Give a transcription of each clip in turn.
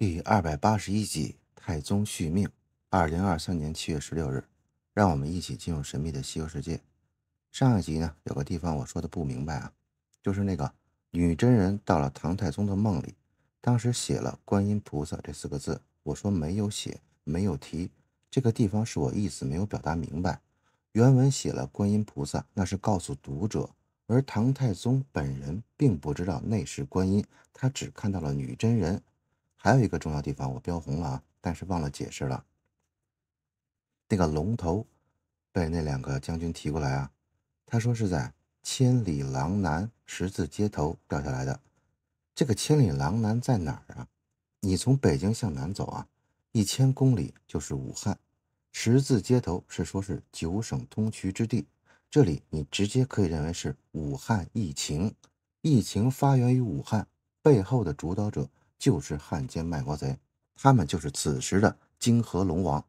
第二百八十一集《太宗续命》，二零二三年七月十六日，让我们一起进入神秘的西游世界。上一集呢，有个地方我说的不明白啊，就是那个女真人到了唐太宗的梦里，当时写了“观音菩萨”这四个字，我说没有写，没有提，这个地方是我意思没有表达明白。原文写了“观音菩萨”，那是告诉读者，而唐太宗本人并不知道那是观音，他只看到了女真人。还有一个重要地方，我标红了啊，但是忘了解释了。那个龙头被那两个将军提过来啊，他说是在千里狼南十字街头掉下来的。这个千里狼南在哪儿啊？你从北京向南走啊，一千公里就是武汉。十字街头是说是九省通衢之地，这里你直接可以认为是武汉疫情，疫情发源于武汉背后的主导者。就是汉奸卖国贼，他们就是此时的泾河龙王。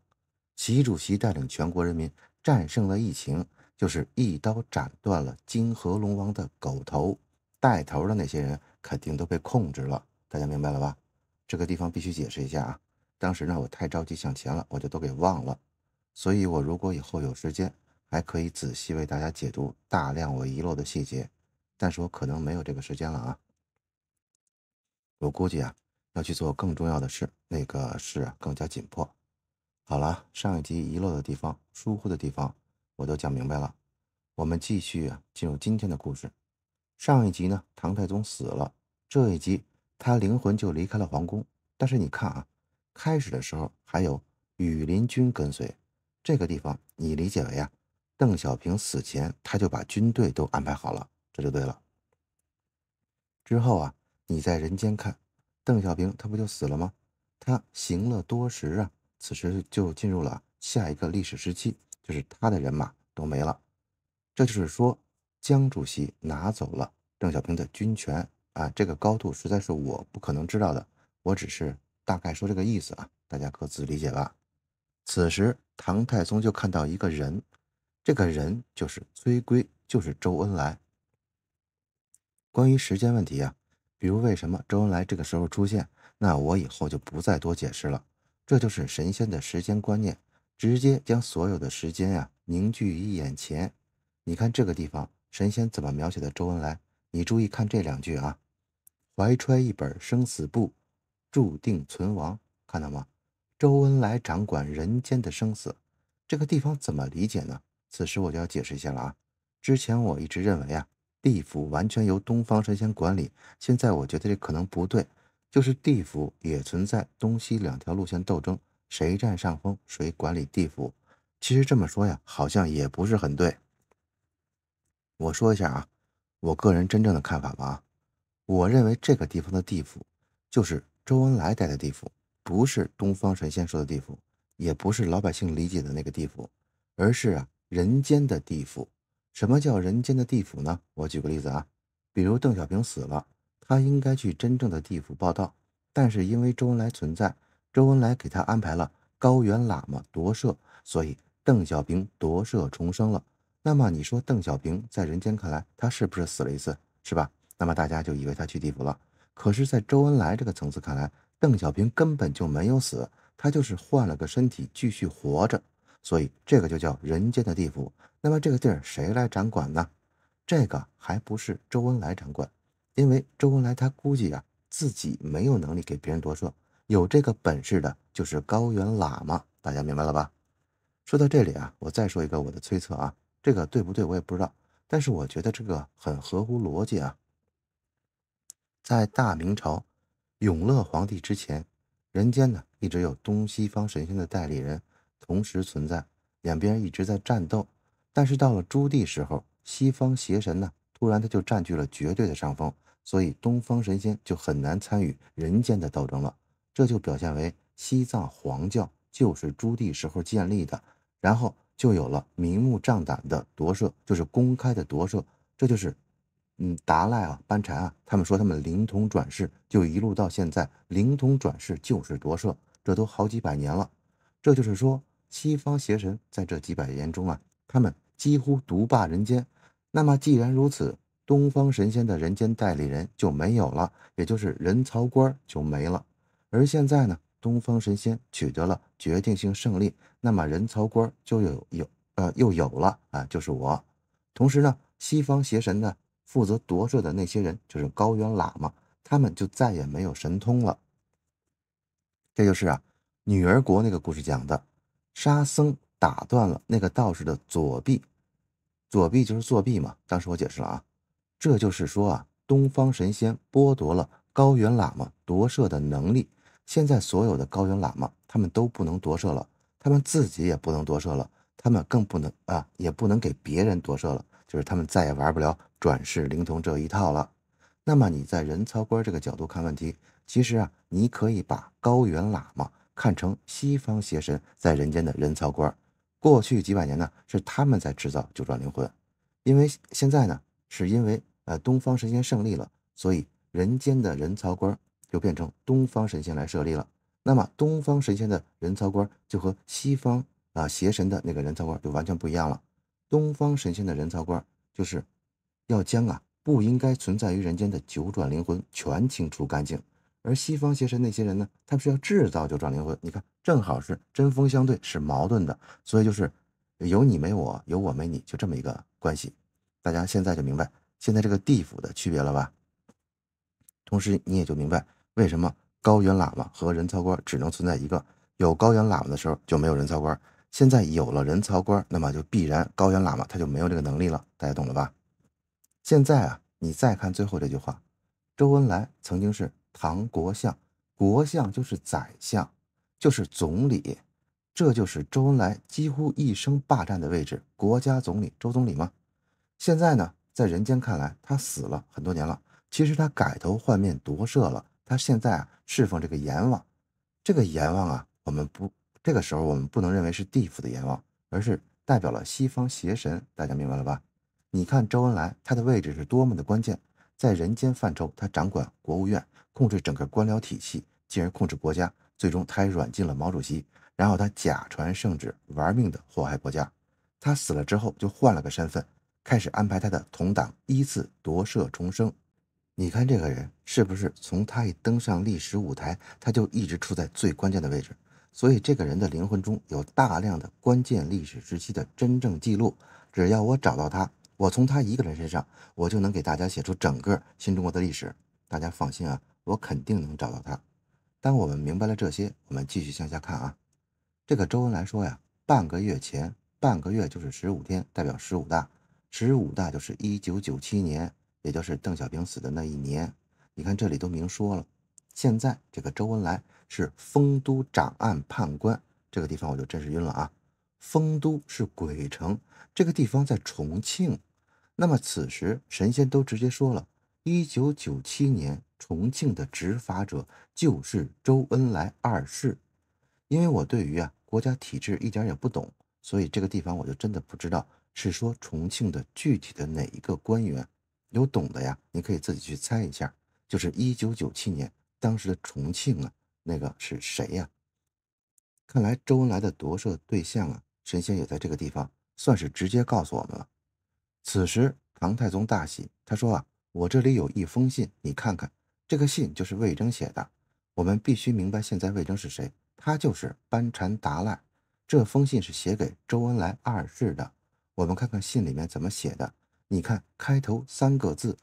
习主席带领全国人民战胜了疫情，就是一刀斩断了泾河龙王的狗头。带头的那些人肯定都被控制了，大家明白了吧？这个地方必须解释一下啊！当时呢，我太着急想钱了，我就都给忘了。所以我如果以后有时间，还可以仔细为大家解读大量我遗漏的细节，但是我可能没有这个时间了啊！我估计啊。要去做更重要的事，那个事更加紧迫。好了，上一集遗漏的地方、疏忽的地方，我都讲明白了。我们继续啊，进入今天的故事。上一集呢，唐太宗死了，这一集他灵魂就离开了皇宫。但是你看啊，开始的时候还有羽林军跟随，这个地方你理解为啊，邓小平死前他就把军队都安排好了，这就对了。之后啊，你在人间看。邓小平他不就死了吗？他行了多时啊，此时就进入了下一个历史时期，就是他的人马都没了。这就是说，江主席拿走了邓小平的军权啊。这个高度实在是我不可能知道的，我只是大概说这个意思啊，大家各自理解吧。此时唐太宗就看到一个人，这个人就是崔圭，就是周恩来。关于时间问题啊。比如为什么周恩来这个时候出现？那我以后就不再多解释了。这就是神仙的时间观念，直接将所有的时间啊凝聚于眼前。你看这个地方，神仙怎么描写的周恩来？你注意看这两句啊：怀揣一本生死簿，注定存亡。看到吗？周恩来掌管人间的生死，这个地方怎么理解呢？此时我就要解释一下了啊。之前我一直认为啊。地府完全由东方神仙管理。现在我觉得这可能不对，就是地府也存在东西两条路线斗争，谁占上风谁管理地府。其实这么说呀，好像也不是很对。我说一下啊，我个人真正的看法吧啊，我认为这个地方的地府就是周恩来待的地府，不是东方神仙说的地府，也不是老百姓理解的那个地府，而是啊人间的地府。什么叫人间的地府呢？我举个例子啊，比如邓小平死了，他应该去真正的地府报道，但是因为周恩来存在，周恩来给他安排了高原喇嘛夺舍，所以邓小平夺舍重生了。那么你说邓小平在人间看来，他是不是死了一次，是吧？那么大家就以为他去地府了。可是，在周恩来这个层次看来，邓小平根本就没有死，他就是换了个身体继续活着。所以这个就叫人间的地府。那么这个地儿谁来掌管呢？这个还不是周恩来掌管，因为周恩来他估计啊自己没有能力给别人夺舍，有这个本事的就是高原喇嘛。大家明白了吧？说到这里啊，我再说一个我的推测啊，这个对不对我也不知道，但是我觉得这个很合乎逻辑啊。在大明朝永乐皇帝之前，人间呢一直有东西方神仙的代理人。同时存在，两边一直在战斗，但是到了朱棣时候，西方邪神呢，突然他就占据了绝对的上风，所以东方神仙就很难参与人间的斗争了。这就表现为西藏黄教就是朱棣时候建立的，然后就有了明目张胆的夺舍，就是公开的夺舍。这就是，嗯，达赖啊、班禅啊，他们说他们灵童转世就一路到现在，灵童转世就是夺舍，这都好几百年了。这就是说。西方邪神在这几百年中啊，他们几乎独霸人间。那么既然如此，东方神仙的人间代理人就没有了，也就是人曹官就没了。而现在呢，东方神仙取得了决定性胜利，那么人曹官就有有呃又有了啊，就是我。同时呢，西方邪神呢负责夺舍的那些人就是高原喇嘛，他们就再也没有神通了。这就是啊，女儿国那个故事讲的。沙僧打断了那个道士的左臂，左臂就是作弊嘛。当时我解释了啊，这就是说啊，东方神仙剥夺了高原喇嘛夺舍的能力。现在所有的高原喇嘛，他们都不能夺舍了，他们自己也不能夺舍了，他们更不能啊，也不能给别人夺舍了，就是他们再也玩不了转世灵童这一套了。那么你在人操官这个角度看问题，其实啊，你可以把高原喇嘛。看成西方邪神在人间的人曹官，过去几百年呢，是他们在制造九转灵魂，因为现在呢，是因为呃东方神仙胜利了，所以人间的人曹官就变成东方神仙来设立了。那么东方神仙的人曹官就和西方啊邪神的那个人曹官就完全不一样了。东方神仙的人曹官就是要将啊不应该存在于人间的九转灵魂全清除干净。而西方邪神那些人呢？他们是要制造就转灵魂。你看，正好是针锋相对，是矛盾的。所以就是有你没我，有我没你，就这么一个关系。大家现在就明白现在这个地府的区别了吧？同时你也就明白为什么高原喇嘛和人曹官只能存在一个。有高原喇嘛的时候就没有人曹官。现在有了人曹官，那么就必然高原喇嘛他就没有这个能力了。大家懂了吧？现在啊，你再看最后这句话：周恩来曾经是。唐国相，国相就是宰相，就是总理，这就是周恩来几乎一生霸占的位置，国家总理，周总理吗？现在呢，在人间看来，他死了很多年了。其实他改头换面夺舍了，他现在啊侍奉这个阎王。这个阎王啊，我们不这个时候我们不能认为是地府的阎王，而是代表了西方邪神。大家明白了吧？你看周恩来他的位置是多么的关键。在人间范畴，他掌管国务院，控制整个官僚体系，进而控制国家。最终，他还软禁了毛主席。然后，他假传圣旨，玩命地祸害国家。他死了之后，就换了个身份，开始安排他的同党依次夺舍重生。你看，这个人是不是从他一登上历史舞台，他就一直处在最关键的位置？所以，这个人的灵魂中有大量的关键历史时期的真正记录。只要我找到他。我从他一个人身上，我就能给大家写出整个新中国的历史。大家放心啊，我肯定能找到他。当我们明白了这些，我们继续向下看啊。这个周恩来说呀，半个月前，半个月就是十五天，代表十五大，十五大就是一九九七年，也就是邓小平死的那一年。你看这里都明说了。现在这个周恩来是丰都长案判官，这个地方我就真是晕了啊。丰都是鬼城，这个地方在重庆。那么此时，神仙都直接说了：一九九七年重庆的执法者就是周恩来二世。因为我对于啊国家体制一点也不懂，所以这个地方我就真的不知道是说重庆的具体的哪一个官员。有懂的呀？你可以自己去猜一下，就是一九九七年当时的重庆啊，那个是谁呀？看来周恩来的夺舍对象啊，神仙也在这个地方，算是直接告诉我们了。此时，唐太宗大喜，他说：“啊，我这里有一封信，你看看。这个信就是魏征写的。我们必须明白，现在魏征是谁？他就是班禅达赖。这封信是写给周恩来二世的。我们看看信里面怎么写的。你看开头三个字，‘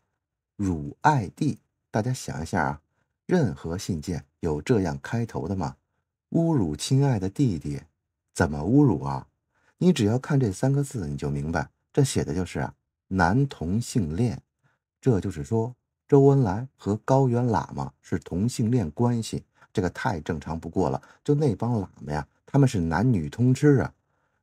辱爱弟’。大家想一下啊，任何信件有这样开头的吗？侮辱亲爱的弟弟，怎么侮辱啊？你只要看这三个字，你就明白。”这写的就是啊，男同性恋，这就是说周恩来和高原喇嘛是同性恋关系，这个太正常不过了。就那帮喇嘛呀，他们是男女通吃啊。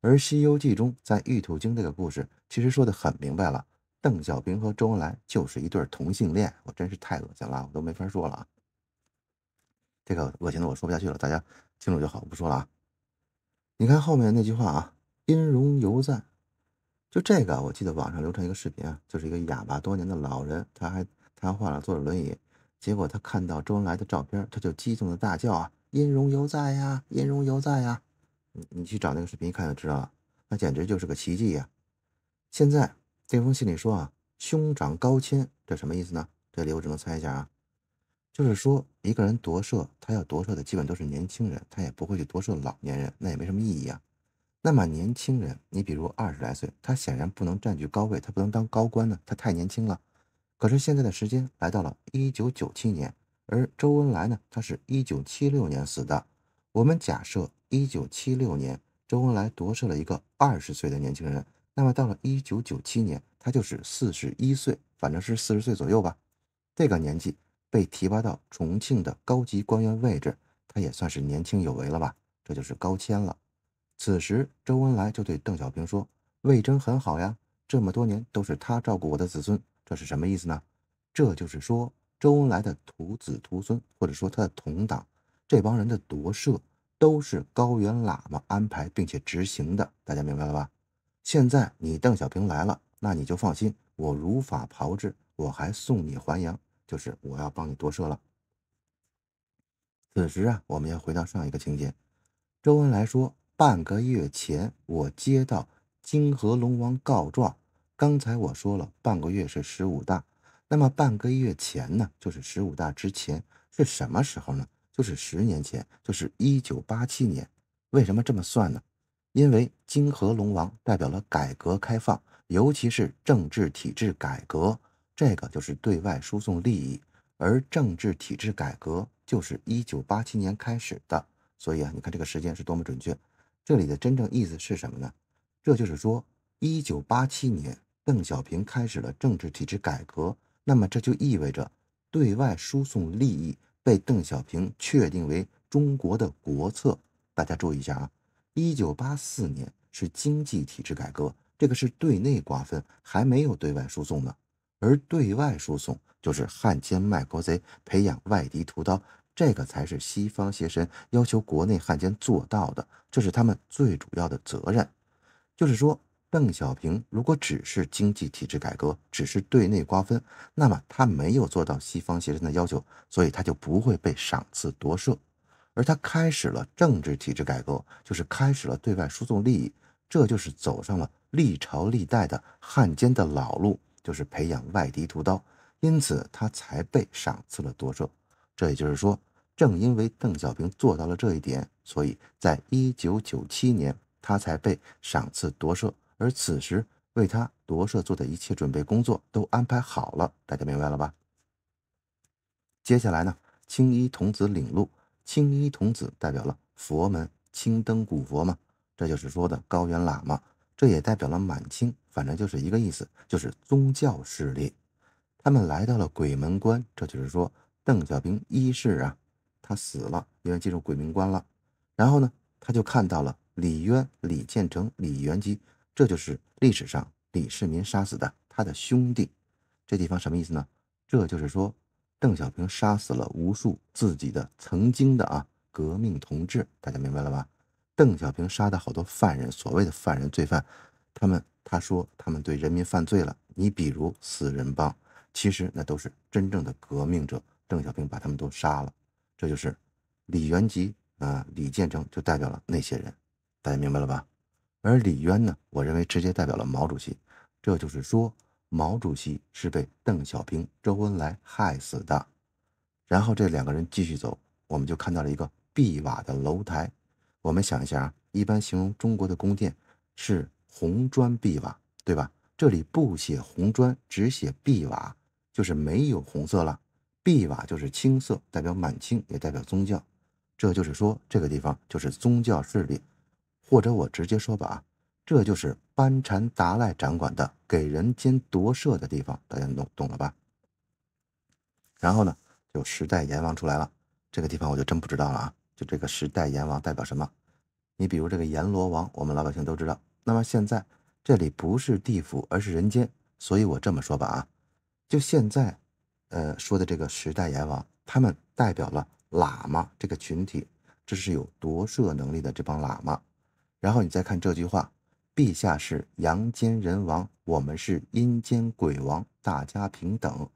而《西游记》中在玉兔精这个故事，其实说的很明白了，邓小平和周恩来就是一对同性恋，我真是太恶心了，我都没法说了啊。这个恶心的我说不下去了，大家清楚就好，我不说了啊。你看后面那句话啊，音容犹在。就这个，我记得网上流传一个视频啊，就是一个哑巴多年的老人，他还瘫痪了，坐着轮椅，结果他看到周恩来的照片，他就激动的大叫啊，音容犹在呀，音容犹在呀。你你去找那个视频一看就知道了，那简直就是个奇迹呀。现在这封信里说啊，兄长高谦，这什么意思呢？这里我只能猜一下啊，就是说一个人夺舍，他要夺舍的基本都是年轻人，他也不会去夺舍老年人，那也没什么意义啊。那么年轻人，你比如二十来岁，他显然不能占据高位，他不能当高官呢，他太年轻了。可是现在的时间来到了一九九七年，而周恩来呢，他是一九七六年死的。我们假设一九七六年周恩来夺舍了一个二十岁的年轻人，那么到了一九九七年，他就是四十一岁，反正是四十岁左右吧。这个年纪被提拔到重庆的高级官员位置，他也算是年轻有为了吧？这就是高迁了。此时，周恩来就对邓小平说：“魏征很好呀，这么多年都是他照顾我的子孙，这是什么意思呢？这就是说，周恩来的徒子徒孙，或者说他的同党，这帮人的夺舍都是高原喇嘛安排并且执行的。大家明白了吧？现在你邓小平来了，那你就放心，我如法炮制，我还送你还阳，就是我要帮你夺舍了。”此时啊，我们要回到上一个情节，周恩来说。半个月前，我接到泾河龙王告状。刚才我说了，半个月是十五大。那么半个月前呢，就是十五大之前是什么时候呢？就是十年前，就是一九八七年。为什么这么算呢？因为泾河龙王代表了改革开放，尤其是政治体制改革。这个就是对外输送利益，而政治体制改革就是一九八七年开始的。所以啊，你看这个时间是多么准确。这里的真正意思是什么呢？这就是说，一九八七年邓小平开始了政治体制改革，那么这就意味着对外输送利益被邓小平确定为中国的国策。大家注意一下啊，一九八四年是经济体制改革，这个是对内瓜分，还没有对外输送呢。而对外输送就是汉奸卖国贼培养外敌屠刀。这个才是西方邪神要求国内汉奸做到的，这是他们最主要的责任。就是说，邓小平如果只是经济体制改革，只是对内瓜分，那么他没有做到西方邪神的要求，所以他就不会被赏赐夺舍。而他开始了政治体制改革，就是开始了对外输送利益，这就是走上了历朝历代的汉奸的老路，就是培养外敌屠刀，因此他才被赏赐了夺舍。这也就是说，正因为邓小平做到了这一点，所以在一九九七年他才被赏赐夺舍，而此时为他夺舍做的一切准备工作都安排好了，大家明白了吧？接下来呢，青衣童子领路，青衣童子代表了佛门青灯古佛嘛，这就是说的高原喇嘛，这也代表了满清，反正就是一个意思，就是宗教势力。他们来到了鬼门关，这就是说。邓小平一是啊，他死了，因为进入鬼门关了。然后呢，他就看到了李渊、李建成、李元吉，这就是历史上李世民杀死的他的兄弟。这地方什么意思呢？这就是说，邓小平杀死了无数自己的曾经的啊革命同志。大家明白了吧？邓小平杀的好多犯人，所谓的犯人、罪犯，他们他说他们对人民犯罪了。你比如死人帮，其实那都是真正的革命者。邓小平把他们都杀了，这就是李元吉啊，李建成就代表了那些人，大家明白了吧？而李渊呢，我认为直接代表了毛主席，这就是说毛主席是被邓小平、周恩来害死的。然后这两个人继续走，我们就看到了一个碧瓦的楼台。我们想一下啊，一般形容中国的宫殿是红砖碧瓦，对吧？这里不写红砖，只写碧瓦，就是没有红色了。碧瓦就是青色，代表满清，也代表宗教。这就是说，这个地方就是宗教势力，或者我直接说吧啊，这就是班禅达赖掌管的给人间夺舍的地方。大家懂懂了吧？然后呢，就时代阎王出来了。这个地方我就真不知道了啊！就这个时代阎王代表什么？你比如这个阎罗王，我们老百姓都知道。那么现在这里不是地府，而是人间，所以我这么说吧啊，就现在。呃，说的这个时代阎王，他们代表了喇嘛这个群体，这是有夺舍能力的这帮喇嘛。然后你再看这句话，陛下是阳间人王，我们是阴间鬼王，大家平等。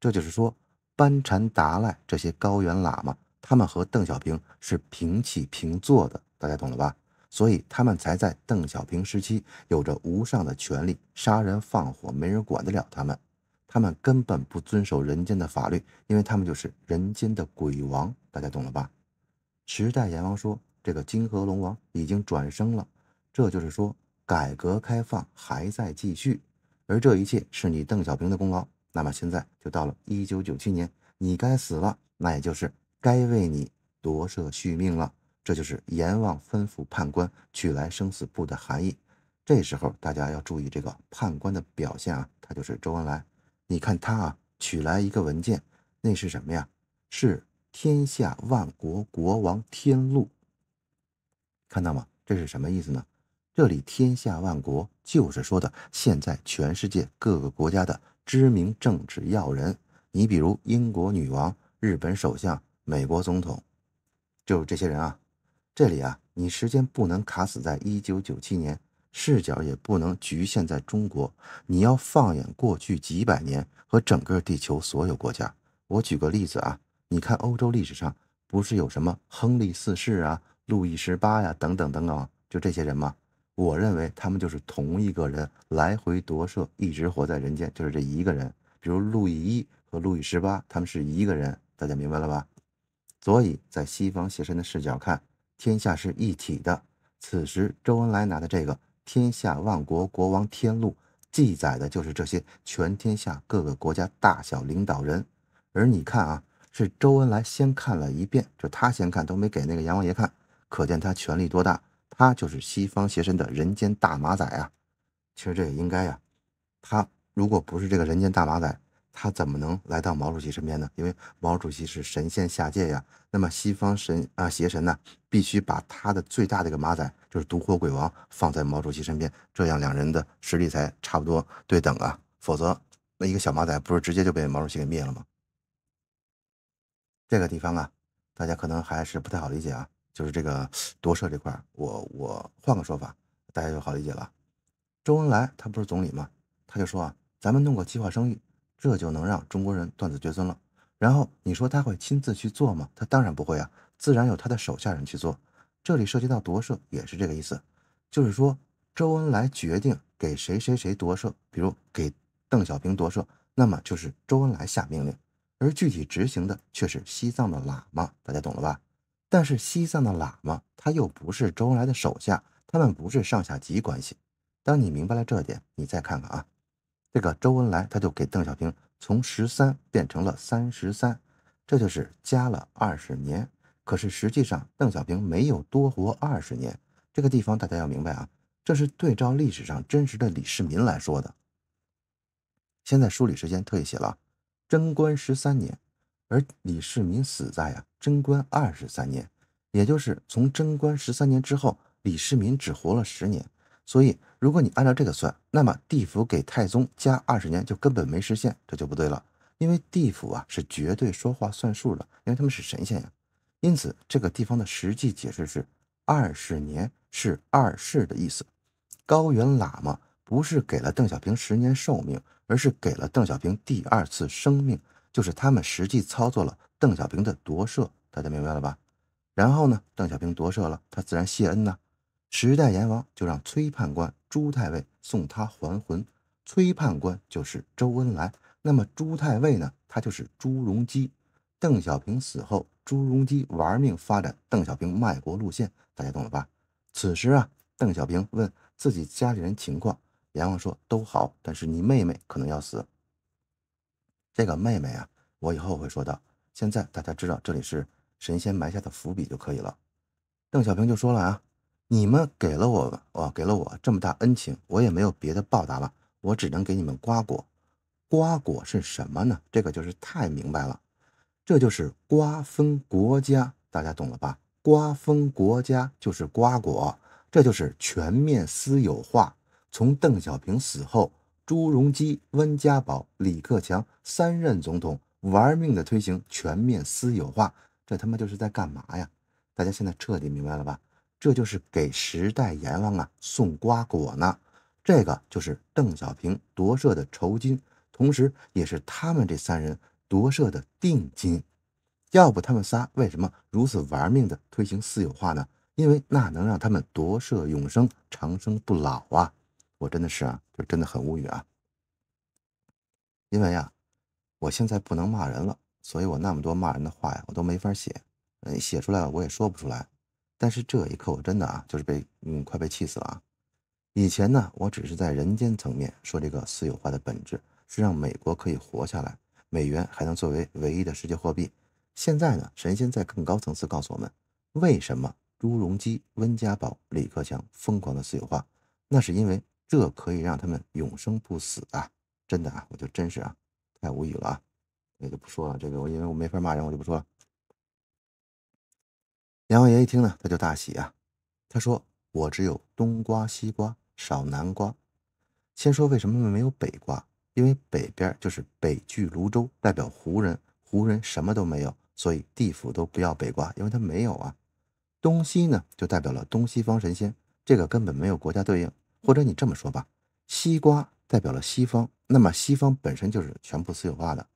这就是说，班禅达赖这些高原喇嘛，他们和邓小平是平起平坐的，大家懂了吧？所以他们才在邓小平时期有着无上的权力，杀人放火没人管得了他们。他们根本不遵守人间的法律，因为他们就是人间的鬼王，大家懂了吧？时代阎王说：“这个金河龙王已经转生了，这就是说改革开放还在继续，而这一切是你邓小平的功劳。”那么现在就到了一九九七年，你该死了，那也就是该为你夺舍续命了。这就是阎王吩咐判官取来生死簿的含义。这时候大家要注意这个判官的表现啊，他就是周恩来。你看他啊，取来一个文件，那是什么呀？是天下万国国王天禄。看到吗？这是什么意思呢？这里天下万国就是说的现在全世界各个国家的知名政治要人，你比如英国女王、日本首相、美国总统，就是这些人啊。这里啊，你时间不能卡死在一九九七年。视角也不能局限在中国，你要放眼过去几百年和整个地球所有国家。我举个例子啊，你看欧洲历史上不是有什么亨利四世啊、路易十八呀等等等等，就这些人吗？我认为他们就是同一个人来回夺舍，一直活在人间，就是这一个人。比如路易一和路易十八，他们是一个人，大家明白了吧？所以在西方邪神的视角看，天下是一体的。此时周恩来拿的这个。天下万国国王天禄，记载的就是这些全天下各个国家大小领导人，而你看啊，是周恩来先看了一遍，就他先看都没给那个阎王爷看，可见他权力多大，他就是西方邪神的人间大马仔啊！其实这也应该呀，他如果不是这个人间大马仔。他怎么能来到毛主席身边呢？因为毛主席是神仙下界呀。那么西方神啊，邪神呢，必须把他的最大的一个马仔，就是独活鬼王，放在毛主席身边，这样两人的实力才差不多对等啊。否则，那一个小马仔不是直接就被毛主席给灭了吗？这个地方啊，大家可能还是不太好理解啊。就是这个夺舍这块，我我换个说法，大家就好理解了。周恩来他不是总理吗？他就说啊，咱们弄个计划生育。这就能让中国人断子绝孙了。然后你说他会亲自去做吗？他当然不会啊，自然有他的手下人去做。这里涉及到夺舍，也是这个意思，就是说周恩来决定给谁谁谁夺舍，比如给邓小平夺舍，那么就是周恩来下命令，而具体执行的却是西藏的喇嘛，大家懂了吧？但是西藏的喇嘛他又不是周恩来的手下，他们不是上下级关系。当你明白了这点，你再看看啊。这个周恩来他就给邓小平从十三变成了三十三，这就是加了二十年。可是实际上邓小平没有多活二十年。这个地方大家要明白啊，这是对照历史上真实的李世民来说的。现在梳理时间特意写了贞观十三年，而李世民死在啊贞观二十三年，也就是从贞观十三年之后，李世民只活了十年，所以。如果你按照这个算，那么地府给太宗加二十年就根本没实现，这就不对了。因为地府啊是绝对说话算数的，因为他们是神仙呀。因此，这个地方的实际解释是二十年是二世的意思。高原喇嘛不是给了邓小平十年寿命，而是给了邓小平第二次生命，就是他们实际操作了邓小平的夺舍。大家明白了吧？然后呢，邓小平夺舍了，他自然谢恩呐。十代阎王就让崔判官、朱太尉送他还魂。崔判官就是周恩来，那么朱太尉呢？他就是朱镕基。邓小平死后，朱镕基玩命发展邓小平卖国路线，大家懂了吧？此时啊，邓小平问自己家里人情况，阎王说都好，但是你妹妹可能要死。这个妹妹啊，我以后会说到。现在大家知道这里是神仙埋下的伏笔就可以了。邓小平就说了啊。你们给了我哦，给了我这么大恩情，我也没有别的报答了，我只能给你们瓜果。瓜果是什么呢？这个就是太明白了，这就是瓜分国家，大家懂了吧？瓜分国家就是瓜果，这就是全面私有化。从邓小平死后，朱镕基、温家宝、李克强三任总统玩命的推行全面私有化，这他妈就是在干嘛呀？大家现在彻底明白了吧？这就是给时代阎王啊送瓜果呢，这个就是邓小平夺舍的酬金，同时也是他们这三人夺舍的定金。要不他们仨为什么如此玩命的推行私有化呢？因为那能让他们夺舍永生、长生不老啊！我真的是啊，就真的很无语啊。因为啊，我现在不能骂人了，所以我那么多骂人的话呀，我都没法写。嗯，写出来了我也说不出来。但是这一刻我真的啊，就是被嗯快被气死了啊！以前呢，我只是在人间层面说这个私有化的本质是让美国可以活下来，美元还能作为唯一的世界货币。现在呢，神仙在更高层次告诉我们，为什么朱镕基、温家宝、李克强疯狂的私有化，那是因为这可以让他们永生不死啊！真的啊，我就真是啊，太无语了啊！也就不说了，这个我因为我没法骂人，我就不说了。阎王爷一听呢，他就大喜啊。他说：“我只有冬瓜、西瓜，少南瓜。先说为什么没有北瓜？因为北边就是北俱泸州，代表胡人。胡人什么都没有，所以地府都不要北瓜，因为他没有啊。东西呢，就代表了东西方神仙，这个根本没有国家对应。或者你这么说吧，西瓜代表了西方，那么西方本身就是全部私有化的。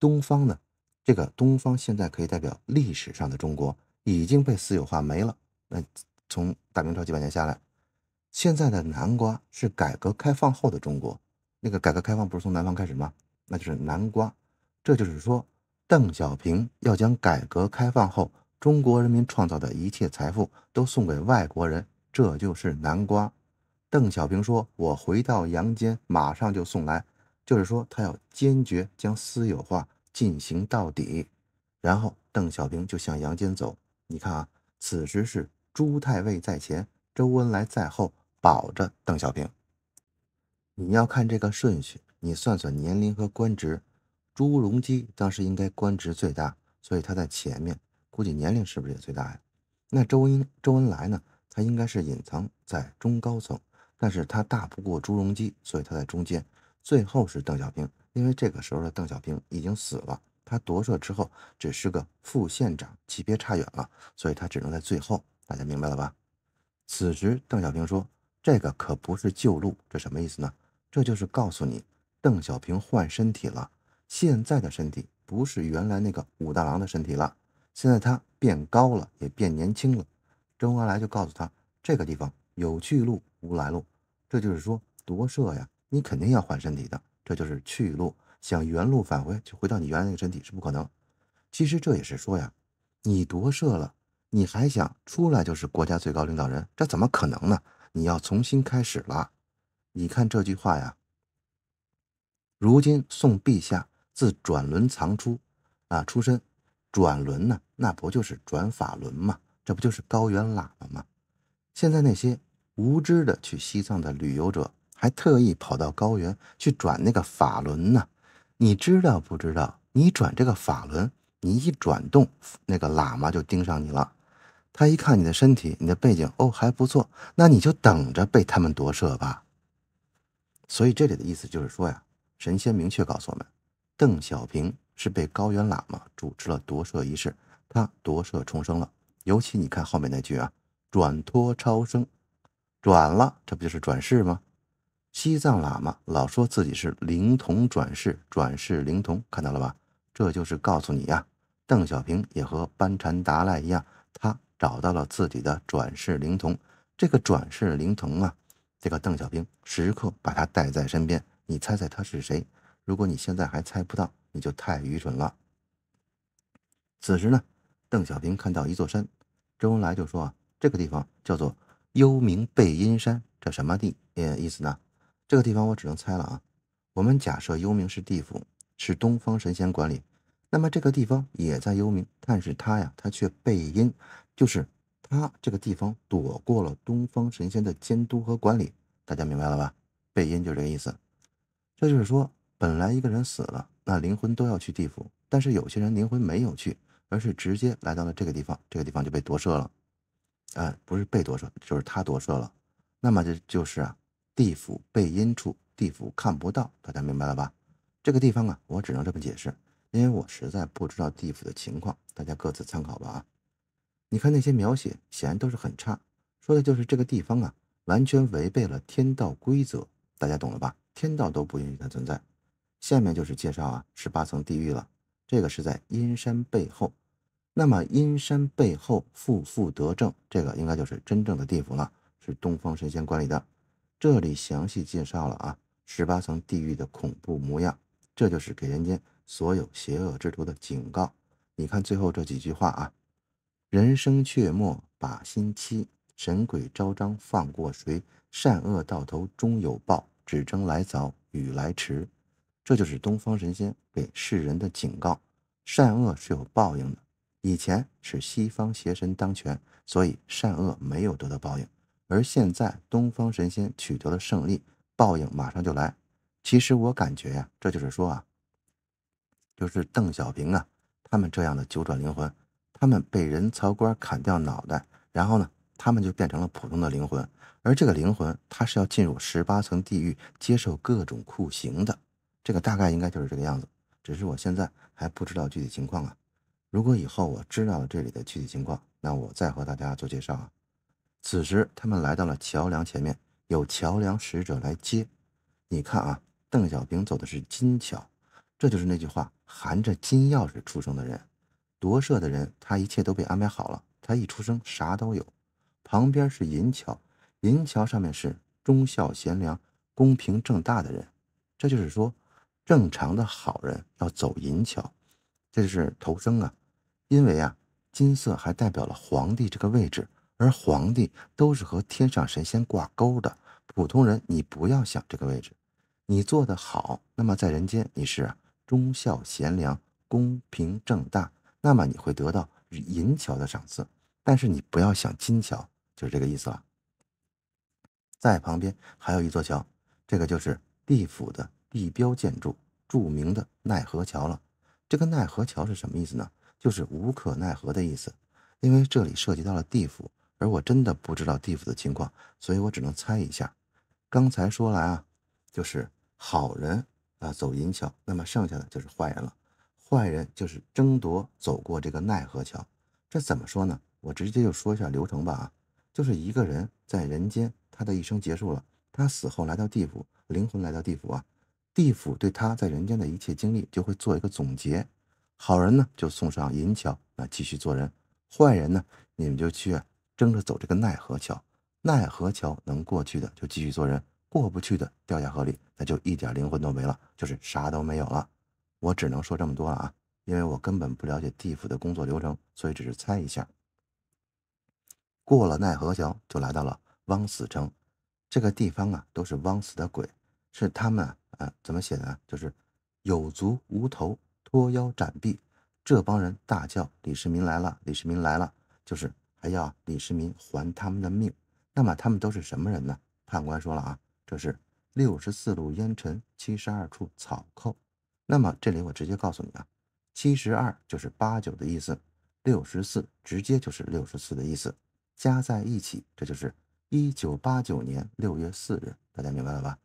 东方呢，这个东方现在可以代表历史上的中国。”已经被私有化没了。那从大明朝几百年下来，现在的南瓜是改革开放后的中国。那个改革开放不是从南方开始吗？那就是南瓜。这就是说，邓小平要将改革开放后中国人民创造的一切财富都送给外国人。这就是南瓜。邓小平说：“我回到阳间，马上就送来。”就是说，他要坚决将私有化进行到底。然后，邓小平就向阳间走。你看啊，此时是朱太尉在前，周恩来在后，保着邓小平。你要看这个顺序，你算算年龄和官职，朱镕基当时应该官职最大，所以他在前面。估计年龄是不是也最大呀？那周英、周恩来呢？他应该是隐藏在中高层，但是他大不过朱镕基，所以他在中间。最后是邓小平，因为这个时候的邓小平已经死了。他夺舍之后只是个副县长级别差远了，所以他只能在最后，大家明白了吧？此时邓小平说：“这个可不是旧路，这什么意思呢？这就是告诉你，邓小平换身体了，现在的身体不是原来那个武大郎的身体了，现在他变高了，也变年轻了。”周恩来就告诉他：“这个地方有去路无来路，这就是说夺舍呀，你肯定要换身体的，这就是去路。”想原路返回，就回到你原来那个身体是不可能。其实这也是说呀，你夺舍了，你还想出来就是国家最高领导人，这怎么可能呢？你要重新开始了。你看这句话呀，如今宋陛下自转轮藏出啊，出身转轮呢，那不就是转法轮吗？这不就是高原喇叭吗？现在那些无知的去西藏的旅游者，还特意跑到高原去转那个法轮呢。你知道不知道？你转这个法轮，你一转动，那个喇嘛就盯上你了。他一看你的身体，你的背景，哦，还不错，那你就等着被他们夺舍吧。所以这里的意思就是说呀，神仙明确告诉我们，邓小平是被高原喇嘛主持了夺舍仪式，他夺舍重生了。尤其你看后面那句啊，转脱超生，转了，这不就是转世吗？西藏喇嘛老说自己是灵童转世，转世灵童看到了吧？这就是告诉你呀，邓小平也和班禅达赖一样，他找到了自己的转世灵童。这个转世灵童啊，这个邓小平时刻把他带在身边。你猜猜他是谁？如果你现在还猜不到，你就太愚蠢了。此时呢，邓小平看到一座山，周恩来就说啊，这个地方叫做幽冥背阴山，这什么地？呃，意思呢？这个地方我只能猜了啊！我们假设幽冥是地府，是东方神仙管理。那么这个地方也在幽冥，但是它呀，它却背阴，就是它这个地方躲过了东方神仙的监督和管理。大家明白了吧？背阴就是这个意思。这就是说，本来一个人死了，那灵魂都要去地府，但是有些人灵魂没有去，而是直接来到了这个地方，这个地方就被夺舍了。哎，不是被夺舍，就是他夺舍了。那么这就是啊。地府背阴处，地府看不到，大家明白了吧？这个地方啊，我只能这么解释，因为我实在不知道地府的情况，大家各自参考吧。啊，你看那些描写，显然都是很差，说的就是这个地方啊，完全违背了天道规则，大家懂了吧？天道都不允许它存在。下面就是介绍啊，十八层地狱了，这个是在阴山背后。那么阴山背后负负得正，这个应该就是真正的地府了，是东方神仙管理的。这里详细介绍了啊，十八层地狱的恐怖模样，这就是给人间所有邪恶之徒的警告。你看最后这几句话啊：人生却莫把心欺，神鬼昭彰放过谁，善恶到头终有报，只争来早与来迟。这就是东方神仙给世人的警告：善恶是有报应的。以前是西方邪神当权，所以善恶没有得到报应。而现在，东方神仙取得了胜利，报应马上就来。其实我感觉呀，这就是说啊，就是邓小平啊，他们这样的九转灵魂，他们被人曹官砍掉脑袋，然后呢，他们就变成了普通的灵魂，而这个灵魂，他是要进入十八层地狱，接受各种酷刑的。这个大概应该就是这个样子，只是我现在还不知道具体情况啊。如果以后我知道了这里的具体情况，那我再和大家做介绍啊。此时，他们来到了桥梁前面，有桥梁使者来接。你看啊，邓小平走的是金桥，这就是那句话：含着金钥匙出生的人，夺舍的人，他一切都被安排好了，他一出生啥都有。旁边是银桥，银桥上面是忠孝贤良、公平正大的人，这就是说，正常的好人要走银桥，这就是投生啊。因为啊，金色还代表了皇帝这个位置。而皇帝都是和天上神仙挂钩的，普通人你不要想这个位置，你做得好，那么在人间你是忠孝贤良、公平正大，那么你会得到银桥的赏赐。但是你不要想金桥，就是这个意思了。在旁边还有一座桥，这个就是地府的地标建筑，著名的奈何桥了。这个奈何桥是什么意思呢？就是无可奈何的意思，因为这里涉及到了地府。而我真的不知道地府的情况，所以我只能猜一下。刚才说来啊，就是好人啊走银桥，那么剩下的就是坏人了。坏人就是争夺走过这个奈何桥。这怎么说呢？我直接就说一下流程吧啊，就是一个人在人间，他的一生结束了，他死后来到地府，灵魂来到地府啊，地府对他在人间的一切经历就会做一个总结。好人呢就送上银桥，那继续做人；坏人呢，你们就去。争着走这个奈何桥，奈何桥能过去的就继续做人，过不去的掉下河里，那就一点灵魂都没了，就是啥都没有了。我只能说这么多了啊，因为我根本不了解地府的工作流程，所以只是猜一下。过了奈何桥，就来到了汪死城，这个地方啊都是汪死的鬼，是他们啊怎么写的？就是有足无头，脱腰斩臂，这帮人大叫：“李世民来了！李世民来了！”就是。还要李世民还他们的命，那么他们都是什么人呢？判官说了啊，这是六十四路烟尘，七十二处草寇。那么这里我直接告诉你啊，七十二就是八九的意思，六十四直接就是六十四的意思，加在一起，这就是一九八九年六月四日。大家明白了吧？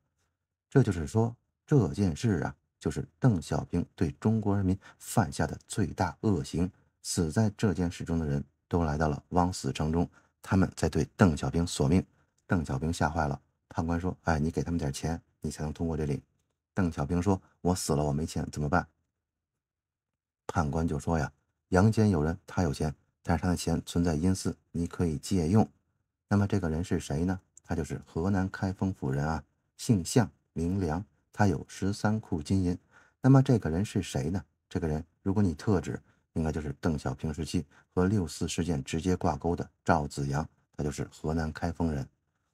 这就是说这件事啊，就是邓小平对中国人民犯下的最大恶行。死在这件事中的人。都来到了枉死城中，他们在对邓小平索命。邓小平吓坏了，判官说：“哎，你给他们点钱，你才能通过这里。”邓小平说：“我死了，我没钱，怎么办？”判官就说：“呀，阳间有人，他有钱，但是他的钱存在阴司，你可以借用。”那么这个人是谁呢？他就是河南开封府人啊，姓项名梁，他有十三库金银。那么这个人是谁呢？这个人，如果你特指。应该就是邓小平时期和六四事件直接挂钩的赵紫阳，他就是河南开封人。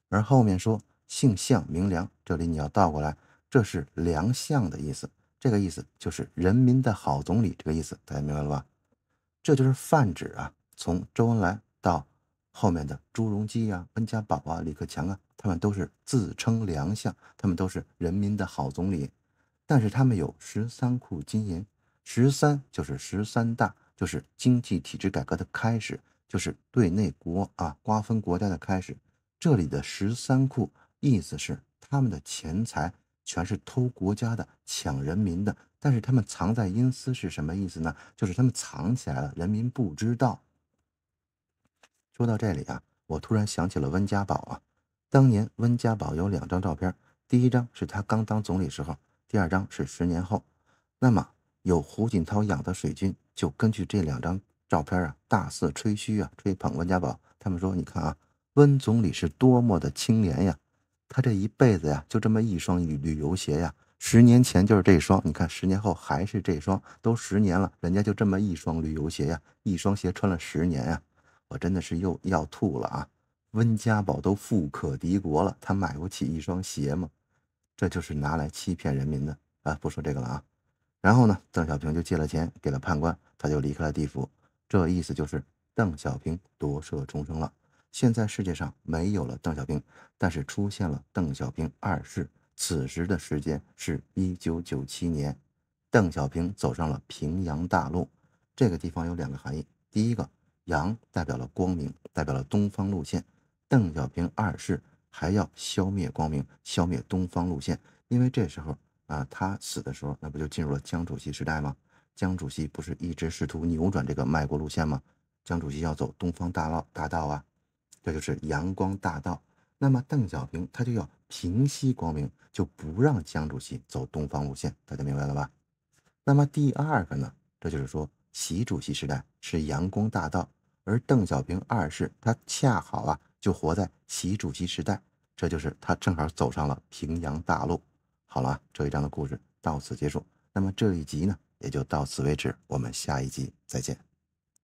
而后面说姓项名梁，这里你要倒过来，这是梁相的意思。这个意思就是人民的好总理，这个意思大家明白了吧？这就是泛指啊，从周恩来到后面的朱镕基啊、温家宝啊、李克强啊，他们都是自称梁相，他们都是人民的好总理。但是他们有十三库金银。十三就是十三大，就是经济体制改革的开始，就是对内国啊瓜分国家的开始。这里的十三库意思是他们的钱财全是偷国家的、抢人民的，但是他们藏在阴司是什么意思呢？就是他们藏起来了，人民不知道。说到这里啊，我突然想起了温家宝啊，当年温家宝有两张照片，第一张是他刚当总理时候，第二张是十年后，那么。有胡锦涛养的水军就根据这两张照片啊，大肆吹嘘啊，吹捧温家宝。他们说：“你看啊，温总理是多么的清廉呀，他这一辈子呀，就这么一双旅旅游鞋呀，十年前就是这双，你看十年后还是这双，都十年了，人家就这么一双旅游鞋呀，一双鞋穿了十年呀，我真的是又要吐了啊！温家宝都富可敌国了，他买不起一双鞋吗？这就是拿来欺骗人民的啊！不说这个了啊。”然后呢？邓小平就借了钱给了判官，他就离开了地府。这意思就是邓小平夺舍重生了。现在世界上没有了邓小平，但是出现了邓小平二世。此时的时间是一九九七年，邓小平走上了平阳大陆。这个地方有两个含义：第一个，阳代表了光明，代表了东方路线。邓小平二世还要消灭光明，消灭东方路线，因为这时候。啊，他死的时候，那不就进入了江主席时代吗？江主席不是一直试图扭转这个卖国路线吗？江主席要走东方大道大道啊，这就是阳光大道。那么邓小平他就要平息光明，就不让江主席走东方路线。大家明白了吧？那么第二个呢，这就是说，习主席时代是阳光大道，而邓小平二世他恰好啊就活在习主席时代，这就是他正好走上了平阳大路。好了这一章的故事到此结束。那么这一集呢，也就到此为止。我们下一集再见。